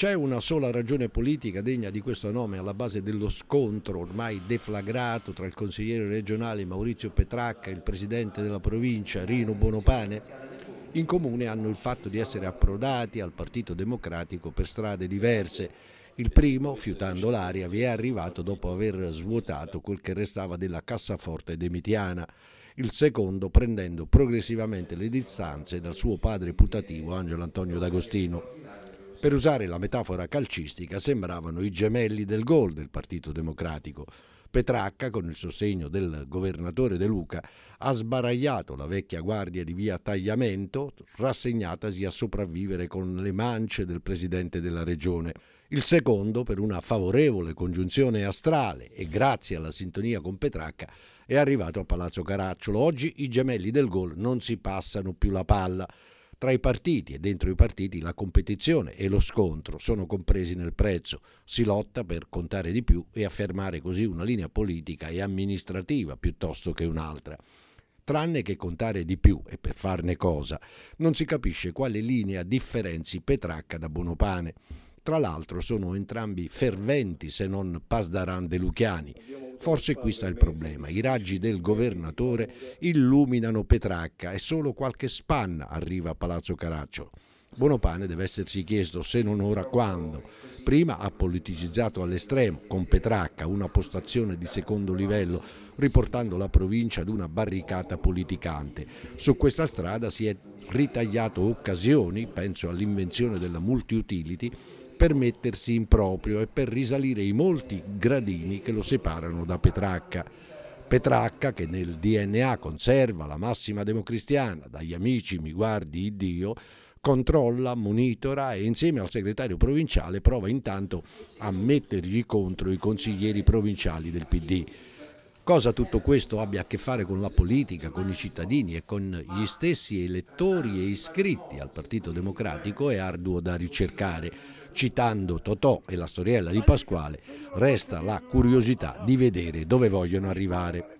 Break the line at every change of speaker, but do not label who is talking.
C'è una sola ragione politica degna di questo nome alla base dello scontro ormai deflagrato tra il consigliere regionale Maurizio Petracca e il presidente della provincia Rino Bonopane? In comune hanno il fatto di essere approdati al Partito Democratico per strade diverse. Il primo, fiutando l'aria, vi è arrivato dopo aver svuotato quel che restava della cassaforte demitiana il secondo prendendo progressivamente le distanze dal suo padre putativo Angelo Antonio D'Agostino. Per usare la metafora calcistica sembravano i gemelli del gol del Partito Democratico. Petracca, con il sostegno del governatore De Luca, ha sbaragliato la vecchia guardia di via Tagliamento, rassegnatasi a sopravvivere con le mance del presidente della regione. Il secondo, per una favorevole congiunzione astrale e grazie alla sintonia con Petracca, è arrivato a Palazzo Caracciolo. Oggi i gemelli del gol non si passano più la palla tra i partiti e dentro i partiti la competizione e lo scontro sono compresi nel prezzo. Si lotta per contare di più e affermare così una linea politica e amministrativa piuttosto che un'altra tranne che contare di più e per farne cosa. Non si capisce quale linea differenzi Petracca da Bonopane. Tra l'altro sono entrambi ferventi se non Pasdaran de Luchiani. Forse qui sta il problema. I raggi del governatore illuminano Petracca e solo qualche spanna arriva a Palazzo Caracciolo. Buonopane deve essersi chiesto se non ora quando. Prima ha politicizzato all'estremo, con Petracca, una postazione di secondo livello, riportando la provincia ad una barricata politicante. Su questa strada si è ritagliato occasioni, penso all'invenzione della multiutility, per mettersi in proprio e per risalire i molti gradini che lo separano da Petracca. Petracca, che nel DNA conserva la massima democristiana, dagli amici mi guardi Dio, controlla, monitora e insieme al segretario provinciale prova intanto a mettergli contro i consiglieri provinciali del PD. Cosa tutto questo abbia a che fare con la politica, con i cittadini e con gli stessi elettori e iscritti al Partito Democratico è arduo da ricercare. Citando Totò e la storiella di Pasquale, resta la curiosità di vedere dove vogliono arrivare.